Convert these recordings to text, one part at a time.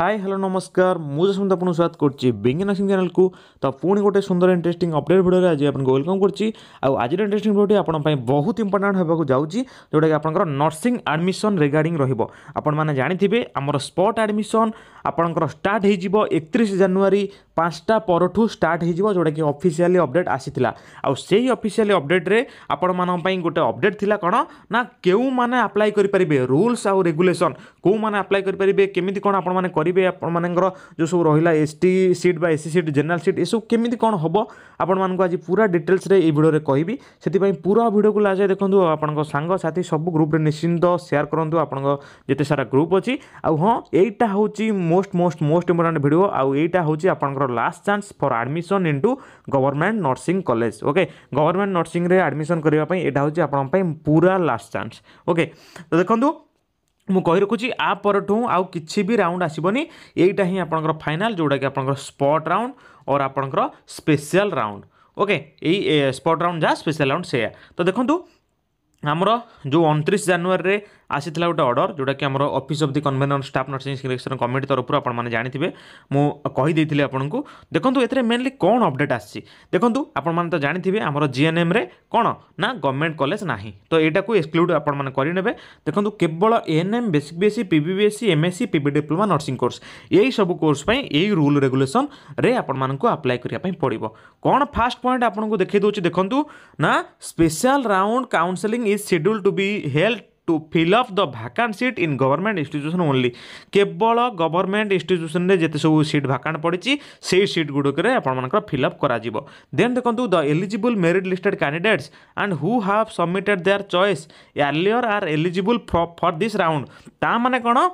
hi hello নমস্কার মু যশমন্ত আপনার স্বাগত করছি বেঙ্গি নার্সিং চ্যানেলকু তো পুଣି গোটে সুন্দর ইন্টারেস্টিং অপডেট ভিডিওরে আজ আপনার ওয়েলকম করছি আজির ইন্টারেস্টিং ভিডিওটি আপনার বহুত ইম্পর্টাট হওয়া যাচ্ছি যেটাকি আপনার নর্সিং আডমিশন রিগার্ডিং রহব আপন মানে জাঁথিবে আমার স্পট আডমিশন আপনার স্টার্ট হয়ে যাব একত্রিশ জানুয়ারি পাঁচটা পরঠু স্টার্ট হয়ে যাব যেটাকি অফিসিয়ালি অপডেট আসিলা আউ সেই অফিসিয়ালি অপডেট্রে আপন মানুষ গোটে অপডেট লা কোণ না কেউ মানে আপ্লাই করে পারে রুলস আউ রেগুলেসন কেউ মানে আপ্লাই করে পারে কেমি কোণ আপনার କରିବେ ଆପଣମାନଙ୍କର ଯେଉଁ ସବୁ ରହିଲା ଏସ୍ ଟି ସିଟ୍ ବା ଏସ୍ସି ସିଟ୍ ଜେନେରାଲ୍ ସିଟ୍ ଏସବୁ କେମିତି କ'ଣ ହେବ ଆପଣମାନଙ୍କୁ ଆଜି ପୁରା ଡିଟେଲ୍ସରେ ଏଇ ଭିଡ଼ିଓରେ କହିବି ସେଥିପାଇଁ ପୁରା ଭିଡ଼ିଓକୁ ଲାଷ୍ଟ ଦେଖନ୍ତୁ ଆପଣଙ୍କ ସାଙ୍ଗସାଥି ସବୁ ଗ୍ରୁପ୍ରେ ନିଶ୍ଚିନ୍ତ ସେୟାର କରନ୍ତୁ ଆପଣଙ୍କ ଯେତେ ସାରା ଗ୍ରୁପ୍ ଅଛି ଆଉ ହଁ ଏଇଟା ହେଉଛି most most most important video ଆଉ ଏଇଟା ହେଉଛି ଆପଣଙ୍କର last chance for admission into government nursing college okay government ନର୍ସିଂରେ ଆଡ଼ମିସନ୍ କରିବା ପାଇଁ ଏଇଟା ହେଉଛି ଆପଣଙ୍କ ପାଇଁ ପୁରା ଲାଷ୍ଟ ଚାନ୍ସ ଓକେ ତ ଦେଖନ୍ତୁ मुझे रखुच्छी आ पर आउ कि भी राउंड आसबी एटा ही आपंकर फाइनाल जोटा कि आपंकर स्पट राउंड और आपंकर स्पेशल राउंड ओके यही स्पट राउंड जहाँ स्पेशल राउंड से तो देखो ଆମର ଯେଉଁ ଅଣତିରିଶ ଜାନୁଆରୀରେ ଆସିଥିଲା ଗୋଟେ ଅର୍ଡ଼ର ଯେଉଁଟାକି ଆମର office of the convener staff nursing selection committee ତରଫରୁ ଆପଣମାନେ ଜାଣିଥିବେ ମୁଁ କହିଦେଇଥିଲି ଆପଣଙ୍କୁ ଦେଖନ୍ତୁ ଏଥିରେ ମେନଲି କ'ଣ ଅପଡ଼େଟ୍ ଆସିଛି ଦେଖନ୍ତୁ ଆପଣମାନେ ତ ଜାଣିଥିବେ ଆମର ଜିଏନ୍ଏମ୍ରେ କ'ଣ ନା ଗଭର୍ଣ୍ଣମେଣ୍ଟ କଲେଜ ନାହିଁ ତ ଏଇଟାକୁ ଏକ୍ସକ୍ଲୁଡ଼ ଆପଣମାନେ କରିନେବେ ଦେଖନ୍ତୁ କେବଳ ANM basic BSc PBBSc MSc PB diploma nursing course ଏଇ ସବୁ କୋର୍ସ ପାଇଁ ଏଇ ରୁଲ୍ ରେଗୁଲେସନ୍ରେ ଆପଣମାନଙ୍କୁ ଆପ୍ଲାଏ କରିବା ପାଇଁ ପଡ଼ିବ କ'ଣ ଫାଷ୍ଟ ପଏଣ୍ଟ ଆପଣଙ୍କୁ ଦେଖାଇ ଦେଉଛି ଦେଖନ୍ତୁ ନା special round counselling is scheduled to be held to fill up the vacant seat in government institution only केवल गवर्नमेंट इन्यूट्यूसन जिते सब सीट भैकांट पड़ी से सीट गुड़क फिलअप कर देन देखो the eligible merit listed candidates and who have submitted their choice earlier are eligible for this round ता मैंने कौन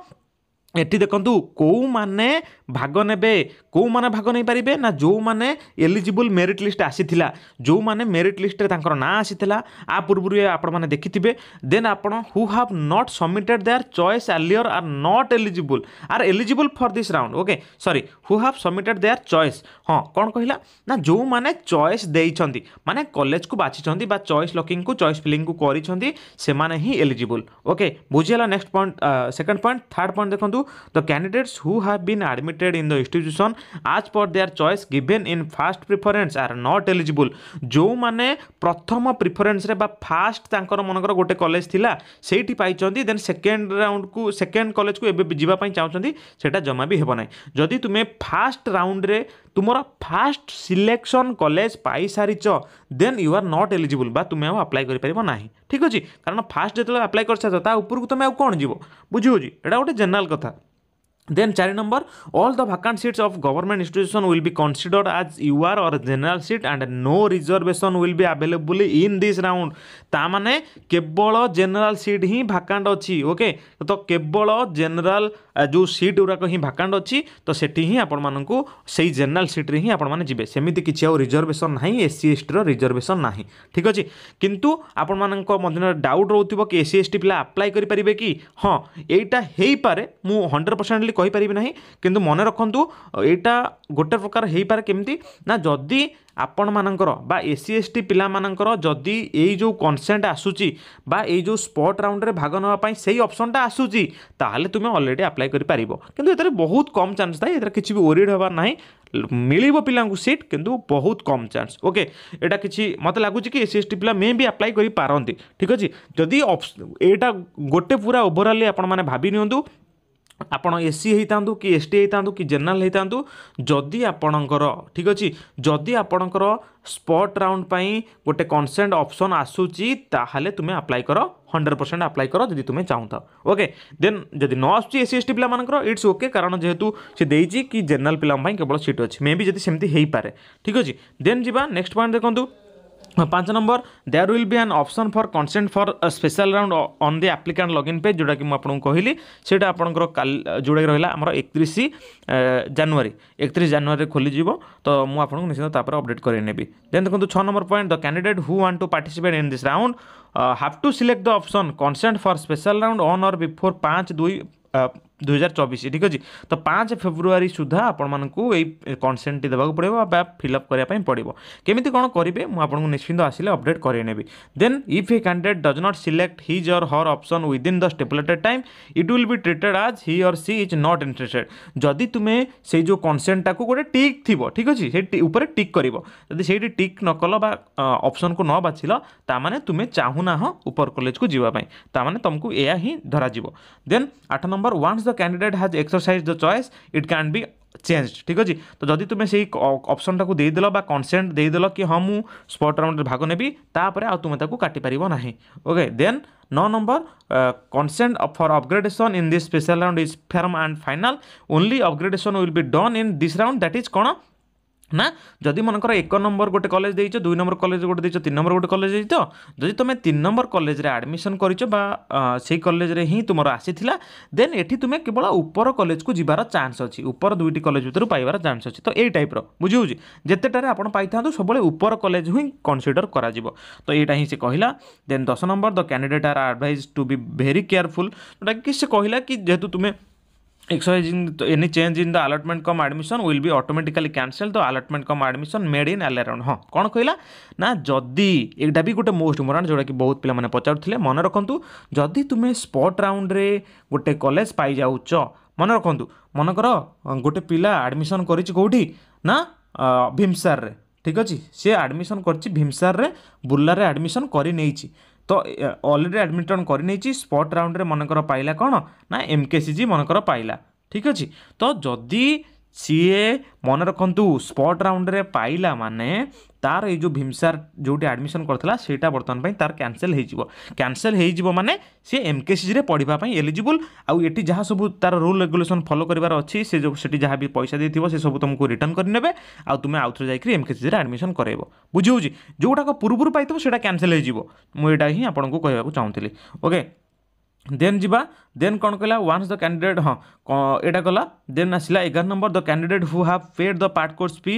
ଏଠି ଦେଖନ୍ତୁ କେଉଁମାନେ ଭାଗ ନେବେ କେଉଁମାନେ ଭାଗ ନେଇପାରିବେ ନା ଯେଉଁମାନେ ଏଲିଜିବୁଲ୍ ମେରିଟ୍ ଲିଷ୍ଟ ଆସିଥିଲା ଯେଉଁମାନେ ମେରିଟ୍ ଲିଷ୍ଟରେ ତାଙ୍କର ନାଁ ଆସିଥିଲା ଆ ପୂର୍ବରୁ ଆପଣମାନେ ଦେଖିଥିବେ ଦେନ୍ ଆପଣ who have not submitted their choice earlier are not eligible are eligible for this round okay sorry who have submitted their choice ହଁ କ'ଣ କହିଲା ନା ଯେଉଁମାନେ ଚଏସ୍ ଦେଇଛନ୍ତି ମାନେ କଲେଜକୁ ବାଛିଛନ୍ତି ବା ଚଏସ୍ ଲକିଂକୁ ଚଏସ୍ ଫିଲିଂକୁ କରିଛନ୍ତି ସେମାନେ ହିଁ ଏଲିଜିବୁଲ୍ ଓକେ ବୁଝିଗଲା next point second point third point ଦେଖନ୍ତୁ the candidates who have been admit admitted in the institution as per their choice given in first preference are not eligible ଯେଉଁମାନେ ପ୍ରଥମ ପ୍ରିଫରେନ୍ସରେ ବା first ତାଙ୍କର ମନେକର ଗୋଟେ କଲେଜ ଥିଲା ସେଇଠି ପାଇଛନ୍ତି ଦେନ୍ ସେକେଣ୍ଡ ରାଉଣ୍ଡକୁ ସେକେଣ୍ଡ କଲେଜକୁ ଏବେ ଯିବା ପାଇଁ ଚାହୁଁଛନ୍ତି ସେଇଟା ଜମା ବି ହେବ ନାହିଁ ଯଦି ତୁମେ ଫାଷ୍ଟ ରାଉଣ୍ଡରେ ତୁମର ଫାଷ୍ଟ ସିଲେକ୍ସନ୍ କଲେଜ ପାଇସାରିଛ then you are not eligible ବା ତୁମେ ଆଉ ଆପ୍ଲାଏ କରିପାରିବ ନାହିଁ ଠିକ୍ ଅଛି କାରଣ ଫାଷ୍ଟ ଯେତେବେଳେ ଆପ୍ଲାଏ କରିସାରିଛ ତା ଉପରକୁ ତୁମେ ଆଉ କ'ଣ ଯିବ ବୁଝିହେଉଛି ଏଇଟା ଗୋଟେ ଜେନେରାଲ୍ କଥା then chari number all the vacant seats of government institution will be considered as ur or general seat and no reservation will be available in this round ता माने केवल जनरल सीट ही भाकांड अच्छी ओके तो केवल general ଯେଉଁ seat ଗୁଡ଼ାକ ହିଁ ଭାକାଣ୍ଡ ଅଛି ତ ସେଠି ହିଁ ଆପଣମାନଙ୍କୁ ସେଇ ଜେନେରାଲ୍ ସିଟ୍ରେ ହିଁ ଆପଣମାନେ ଯିବେ ସେମିତି କିଛି ଆଉ ରିଜର୍ଭେସନ୍ ନାହିଁ ଏସ୍ସି ଏସ୍ଟିର ରିଜର୍ଭେସନ୍ ନାହିଁ ଠିକ୍ ଅଛି କିନ୍ତୁ ଆପଣମାନଙ୍କ ମଧ୍ୟରେ ଡାଉଟ୍ ରହୁଥିବ କି ଏସ୍ସି ଏସ୍ଟି ପିଲା ଆପ୍ଲାଏ କରିପାରିବେ କି ହଁ ଏଇଟା ହେଇପାରେ ମୁଁ ହଣ୍ଡ୍ରେଡ଼ ପରସେଣ୍ଟଲି କହିପାରିବି ନାହିଁ କିନ୍ତୁ ମନେ ରଖନ୍ତୁ ଏଇଟା ଗୋଟେ ପ୍ରକାର ହେଇପାରେ କେମିତି ନା ଯଦି ଆପଣମାନଙ୍କର ବା ଏ ସି ଏସ୍ ଟି ପିଲାମାନଙ୍କର ଯଦି ଏଇ ଯେଉଁ କନସେଣ୍ଟ ଆସୁଛି ବା ଏଇ ଯେଉଁ ସ୍ପଟ୍ ରାଉଣ୍ଡରେ ଭାଗ ନେବା ପାଇଁ ସେଇ ଅପସନ୍ଟା ଆସୁଛି ତାହେଲେ ତୁମେ ଅଲରେଡ଼ି ଆପ୍ଲାଏ କରିପାରିବ କିନ୍ତୁ ଏଥିରେ ବହୁତ କମ୍ ଚାନ୍ସ ଥାଏ ଏଥିରେ କିଛି ବି ଓରିଡ଼ ହେବାର ନାହିଁ ମିଳିବ ପିଲାଙ୍କୁ ସିଟ୍ କିନ୍ତୁ ବହୁତ କମ୍ ଚାନ୍ସ ଓକେ ଏଇଟା କିଛି ମୋତେ ଲାଗୁଛି କି ଏସ୍ ଟି ପିଲା ମେ ବି ଆପ୍ଲାଏ କରିପାରନ୍ତି ଠିକ୍ ଅଛି ଯଦି ଏଇଟା ଗୋଟେ ପୁରା ଓଭରାଲି ଆପଣମାନେ ଭାବି ନିଅନ୍ତୁ ଆପଣ ଏସ୍ସି ହେଇଥାନ୍ତୁ କି ଏସ୍ ଟି ହେଇଥାନ୍ତୁ କି ଜେନେରାଲ୍ ହେଇଥାନ୍ତୁ ଯଦି ଆପଣଙ୍କର ଠିକ୍ ଅଛି ଯଦି ଆପଣଙ୍କର ସ୍ପଟ୍ ରାଉଣ୍ଡ ପାଇଁ ଗୋଟେ କନସେଣ୍ଟ ଅପସନ୍ ଆସୁଛି ତାହେଲେ ତୁମେ ଆପ୍ଲାଏ କର ହଣ୍ଡ୍ରେଡ଼ ପରସେଣ୍ଟ ଆପ୍ଲାଏ କର ଯଦି ତୁମେ ଚାହୁଁଥାଅ ଓକେ ଦେନ୍ ଯଦି ନ ଆସୁଛି ଏସ୍ସି ଏସ୍ ଟି ପିଲାମାନଙ୍କର ଇଟ୍ସ ଓକେ କାରଣ ଯେହେତୁ ସେ ଦେଇଛି କି ଜେନେରାଲ୍ ପିଲାଙ୍କ ପାଇଁ କେବଳ ସିଟ୍ ଅଛି ମେ ବି ଯଦି ସେମିତି ହେଇପାରେ ଠିକ୍ ଅଛି ଦେନ୍ ଯିବା ନେକ୍ସଟ ପଏଣ୍ଟ ଦେଖନ୍ତୁ ପାଞ୍ଚ number there will be an option for consent for special round on the applicant login page ଯେଉଁଟାକି ମୁଁ ଆପଣଙ୍କୁ କହିଲି ସେଇଟା ଆପଣଙ୍କର କାଲି ଯେଉଁଟାକି ରହିଲା ଆମର ଏକତିରିଶ ଜାନୁଆରୀ ଏକତିରିଶ ଜାନୁଆରୀରେ ଖୋଲିଯିବ ତ ମୁଁ ଆପଣଙ୍କୁ ନିଶ୍ଚିତ ତାପରେ ଅପଡ଼େଟ୍ କରାଇ ନେବି ଦେନ୍ ଦେଖନ୍ତୁ ଛଅ number point the candidate who want to participate in this round have to select the option consent for special round on or before ପାଞ୍ଚ ଦୁଇ ଦୁଇହଜାର ଚବିଶ ଠିକ୍ ଅଛି ତ ପାଞ୍ଚ ଫେବୃଆରୀ ସୁଦ୍ଧା ଆପଣମାନଙ୍କୁ ଏଇ କନସେଣ୍ଟଟି ଦେବାକୁ ପଡ଼ିବ ବା ଫିଲ୍ଅପ୍ କରିବା ପାଇଁ ପଡ଼ିବ କେମିତି କ'ଣ କରିବେ ମୁଁ ଆପଣଙ୍କୁ ନିଶ୍ଚିନ୍ତ ଆସିଲେ ଅପଡ଼େଟ୍ କରାଇ ନେବି then if a candidate does not select his or her option within the stipulated time it will be treated as he or she is not interested ଯଦି ତୁମେ ସେଇ ଯେଉଁ କନସେଣ୍ଟଟାକୁ ଗୋଟେ ଟିକ୍ ଥିବ ଠିକ୍ ଅଛି ସେଇ ଉପରେ ଟିକ୍ କରିବ ଯଦି ସେଇଠି ଟିକ୍ ନ କଲ ବା ଅପସନ୍କୁ ନ ବାଛିଲ ତାମାନେ ତୁମେ ଚାହୁଁନାହ ଉପର କଲେଜକୁ ଯିବା ପାଇଁ ତାମାନେ ତୁମକୁ ଏହା ହିଁ ଧରାଯିବ ଦେନ୍ ଆଠ number once the candidate has exercised the choice it can't be changed ঠিক আছে তো যদি তুমি সেই অপশনটা কো দে দেলা বা কনসেন্ট দে দেলা কি হামু স্পট রাউন্ডে ভাগ নেবি তা পরে আর তুমি তাকু কাটি পারিবো নাহি ওকে দেন নং number consent for upgradation in this special round is firm and final only upgradation will be done in this round that is কোন ନା ଯଦି ମନେକର ଏକ ନମ୍ବର ଗୋଟେ କଲେଜ ଦେଇଛ ଦୁଇ ନମ୍ବର କଲେଜ ଗୋଟେ ଦେଇଛ ତିନି ନମ୍ବର ଗୋଟେ କଲେଜ ଦେଇଛ ଯଦି ତୁମେ ତିନି ନମ୍ବର କଲେଜରେ ଆଡ଼ମିସନ୍ କରିଛ ବା ସେଇ କଲେଜରେ ହିଁ ତୁମର ଆସିଥିଲା ଦେନ୍ ଏଠି ତୁମେ କେବଳ ଉପର କଲେଜକୁ ଯିବାର ଚାନ୍ସ ଅଛି ଉପର ଦୁଇଟି କଲେଜ ଭିତରୁ ପାଇବାର ଚାନ୍ସ ଅଛି ତ ଏଇ ଟାଇପ୍ର ବୁଝି ହେଉଛି ଯେତେଟାରେ ଆପଣ ପାଇଥାନ୍ତୁ ସବୁବେଳେ ଉପର କଲେଜ ହିଁ କନସିଡ଼ର କରାଯିବ ତ ଏଇଟା ହିଁ ସେ କହିଲା ଦେନ୍ ଦଶ number the candidate are advised to be very careful ଯେଉଁଟାକି ସେ କହିଲା କି ଯେହେତୁ ତୁମେ exercise in any change in the allotment come admission will be automatically cancelled the allotment come admission made in all around ହଁ କ'ଣ କହିଲା ନା ଯଦି ଏଇଟା ବି ଗୋଟେ ମୋଷ୍ଟ ଇମ୍ପୋର୍ଟାଣ୍ଟ ଯେଉଁଟାକି ବହୁତ ପିଲାମାନେ ପଚାରୁଥିଲେ ମନେ ରଖନ୍ତୁ ଯଦି ତୁମେ ସ୍ପଟ୍ ରାଉଣ୍ଡରେ ଗୋଟେ କଲେଜ ପାଇଯାଉଛ ମନେ ରଖନ୍ତୁ ମନେକର ଗୋଟେ ପିଲା ଆଡ଼ମିସନ୍ କରିଛି କେଉଁଠି ନା ଭୀମସାରରେ ଠିକ୍ ଅଛି ସେ ଆଡ଼ମିସନ୍ କରିଛି ଭୀମସାରରେ ବୁର୍ଲାରେ ଆଡ଼ମିସନ୍ କରିନେଇଛି ତ ଅଲରେଡ଼ି ଆଡ଼ମିଟନ୍ କରିନେଇଛି ସ୍ପଟ୍ ରାଉଣ୍ଡରେ ମନେକର ପାଇଲା କ'ଣ ନା ଏମ୍ କେ ସି ଜି ମନେକର ପାଇଲା ଠିକ୍ ଅଛି ତ ଯଦି 지에 মনে রাখন্তু স্পট রাউন্ড রে পাইলা মানে তার এই যে ভীমসার জোটি এডমিশন করतला সেটা বৰ্তন বাই তার ক্যানসেল হৈজিবো ক্যানসেল হৈজিবো মানে সে এমকেসিজি রে পঢ়িবা পই এলিজিবল আৰু এটি জহা সবো তার ৰুল ৰেগুলেশন ফলো কৰিবৰ অছি সে যেতি জহা বি পইসা দিতিব সে সবো তমক ৰিটৰ্ন কৰিনেবে আৰু তুমি আউতৈ যাইকি এমকেসিজি ৰ এডমিশন কৰেব বুজিয়ুজি জোটা কো পূৰ্বৰ পাইতো সেটা ক্যানসেল হৈজিবো মই এটা হেই আপোনক ক'ৱা চাউন্তিলে ওকে ଦେନ୍ ଯିବା ଦେନ୍ କ'ଣ କହିଲା ୱାନ୍ସ ଦ କ୍ୟାଣ୍ଡିଡେଟ୍ ହଁ ଏଇଟା କଲା ଦେନ୍ ଆସିଲା ଏଗାର number the candidate who have paid the part course fee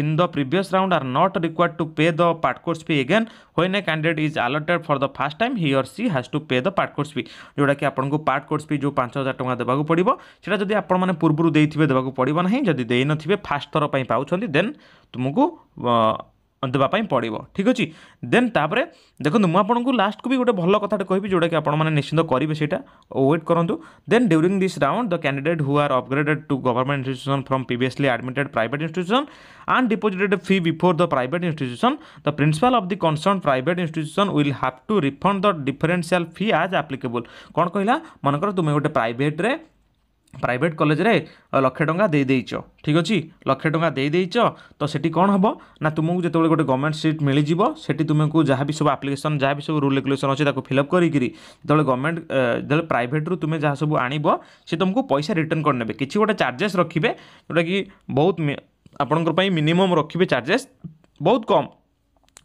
in the previous round are not required to pay the part course fee again when a candidate is allotted for the first time he or she has to pay the part course fee ଯେଉଁଟାକି ଆପଣଙ୍କୁ part course fee ଯେଉଁ ପାଞ୍ଚ ହଜାର ଟଙ୍କା ଦେବାକୁ ପଡ଼ିବ ସେଇଟା ଯଦି ଆପଣମାନେ ପୂର୍ବରୁ ଦେଇଥିବେ ଦେବାକୁ ପଡ଼ିବ ନାହିଁ ଯଦି ଦେଇନଥିବେ ଫାର୍ଷ୍ଟ ଥର ପାଇଁ ପାଉଛନ୍ତି ଦେନ୍ ତୁମକୁ ଦେବା ପାଇଁ ପଡ଼ିବ ଠିକ୍ ଅଛି ଦେନ୍ ତାପରେ ଦେଖନ୍ତୁ ମୁଁ ଆପଣଙ୍କୁ ଲାଷ୍ଟକୁ ବି ଗୋଟେ ଭଲ କଥାଟେ କହିବି ଯେଉଁଟାକି ଆପଣମାନେ ନିଶ୍ଚିନ୍ତ କରିବେ ସେଇଟା ୱେଟ୍ କରନ୍ତୁ then during this round the candidate who are upgraded to government institution from previously admitted private institution and deposited fee before the private institution the principal of the concern private institution will have to refund the differential fee as applicable କ'ଣ କହିଲା ମନେକର ତୁମେ ଗୋଟେ ପ୍ରାଇଭେଟ୍ରେ प्राइट college लक्ष टा दे ठीक अच्छे लक्ष टा दे तो सेठी कौन हम ना तुमको जो गोटे गवर्नमेंट सीट मिलजि से तुमको जहाँ भी सब आप्लिकेसन जहाँ भी सब रूल रेगुलेसन अच्छे फिलअप करी जो गवर्नमेंट जो प्राइट रू तुम्हें जहाँ सब आण से तुमको पैसा रिटर्न करे कि गोटे चार्जेस रखे जोटा कि बहुत आपण मिनिमम रखिए चार्जेस बहुत कम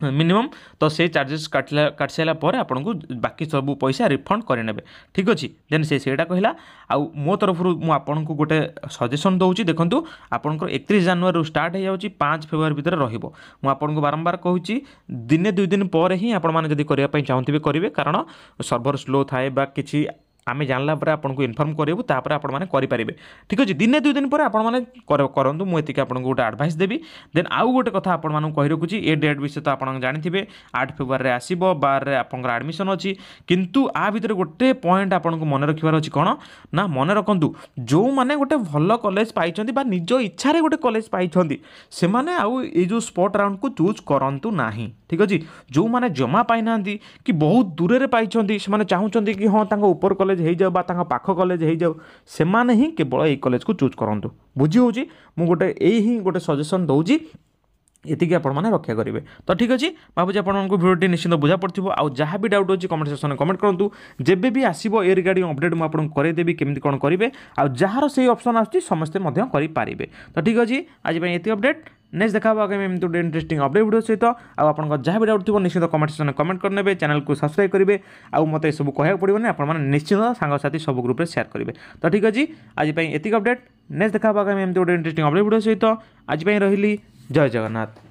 ମିନିମମ୍ ତ ସେ ଚାର୍ଜେସ୍ କାଟିଲା କାଟି ସାରିଲା ପରେ ଆପଣଙ୍କୁ ବାକି ସବୁ ପଇସା ରିଫଣ୍ଡ କରିନେବେ ଠିକ୍ ଅଛି ଦେନ୍ ସେ ସେଇଟା କହିଲା ଆଉ ମୋ ତରଫରୁ ମୁଁ ଆପଣଙ୍କୁ ଗୋଟେ ସଜେସନ୍ ଦେଉଛି ଦେଖନ୍ତୁ ଆପଣଙ୍କର ଏକତିରିଶ ଜାନୁଆରୀରୁ ଷ୍ଟାର୍ଟ ହେଇଯାଉଛି ପାଞ୍ଚ ଫେବୃଆରୀ ଭିତରେ ରହିବ ମୁଁ ଆପଣଙ୍କୁ ବାରମ୍ବାର କହୁଛି ଦିନେ ଦୁଇ ଦିନ ପରେ ହିଁ ଆପଣମାନେ ଯଦି କରିବା ପାଇଁ ଚାହୁଁଥିବେ କରିବେ କାରଣ ସର୍ଭର ସ୍ଲୋ ଥାଏ ବା କିଛି আমি জাঁলা পরে আপনার ইনফর্ম করবু তাপরে আপনার করে ঠিক আছে দিনে দুই দিন পরে আপনার করতু মু এটি আপনার গোটে আডভাইস দেবি দেন আউ গোটে কথা আপনার কই রাখুছি এ ডেট বিষয়ে তো আপনার জাঁথিবে আট ফেব্রুয়ারি আসব বারে আপনার আডমিশন অছি কিন্তু আ ভিতরে গোটে পয়েন্ট আপনার মনে রাখবার অছি কোণ না মনে রাখতু যে গোটে ভাল কলেজ পাই বা নিজ ইচ্ছার গোটে কলেজ পাই সেমানে আউ এই যে স্পট রাউন্ডকু চুজ করতু না ঠিক ଅଛି ଯେଉଁମାନେ ଜମା ପାଇନାହାନ୍ତି କି ବହୁତ ଦୂରରେ ପାଇଛନ୍ତି ସେମାନେ ଚାହୁଁଛନ୍ତି କି ହଁ ତାଙ୍କ ଉପର କଲେଜ ହେଇଯାଉ ବା ତାଙ୍କ ପାଖ କଲେଜ ହେଇଯାଉ ସେମାନେ ହିଁ କେବଳ ଏଇ କଲେଜକୁ ଚୁଜ୍ କରନ୍ତୁ ବୁଝି ହେଉଛି ମୁଁ ଗୋଟେ ଏଇ ହିଁ ଗୋଟେ ସଜେସନ୍ ଦେଉଛି ଏତିକି ଆପଣମାନେ ରକ୍ଷା କରିବେ ତ ଠିକ୍ ଅଛି ଭାବୁଛି ଆପଣମାନଙ୍କୁ ଭିଡ଼ିଓଟି ନିଶ୍ଚିନ୍ତ ବୁଝା ପଡ଼ିଥିବ ଆଉ ଯାହା ବି ଡାଉଟ୍ ଅଛି କମେଣ୍ଟ ସେକ୍ସନରେ କମେଣ୍ଟ କରନ୍ତୁ ଯେବେ ବି ଆସିବ ଏ ରିଗାର୍ଡ଼ିଂ ଅପଡ଼େଟ୍ ମୁଁ ଆପଣଙ୍କୁ କରାଇଦେବି କେମିତି କ'ଣ କରିବେ ଆଉ ଯାହାର ସେଇ ଅପସନ୍ ଆସୁଛି ସମସ୍ତେ ମଧ୍ୟ କରିପାରିବେ ତ ଠିକ୍ ଅଛି ଆଜି ପାଇଁ ଏତିକି ଅପଡ଼େଟ୍ ନେକ୍ସଟ ଦେଖା ହେବ ଆଗାମୀ ଏମିତି ଗୋଟେ ଇଣ୍ଟରେଷ୍ଟିଂ ଅପଡ଼େଟ୍ ଭିଡ଼ିଓ ସହିତ ଆଉ ଆପଣଙ୍କ ଯାହା ବି ଡାଉଟ୍ ଥିବ ନିଶ୍ଚିତ କମେଣ୍ଟ ସେକ୍ସନରେ କମେଣ୍ଟ କରିନେବେ ଚ୍ୟାନେଲକୁ ସବସ୍କ୍ରାଇବ୍ କରିବେ ଆଉ ମୋତେ ଏସବୁ କହିବାକୁ ପଡ଼ିବନି ଆପଣମାନେ ନିଶ୍ଚିତ ସାଙ୍ଗସାଥି ସବୁ ଗ୍ରୁପ୍ରେ ସେୟାର କରିବେ ତ ଠିକ୍ ଅଛି ଆଜି ପାଇଁ ଏତିକି ଅପଡ଼େଟ୍ ନେକ୍ସଟ ଦେଖା ହେବ ଆଗାମୀ ଏମିତି ଗୋଟେ ଇଣ୍ଟରେଷ୍ଟିଂ ଅପଡ଼େଟ୍ ଭିଡ଼ିଓ ସହିତ ଆଜି ପାଇଁ ରହିଲି ଜୟ ଜଗନ୍ନାଥ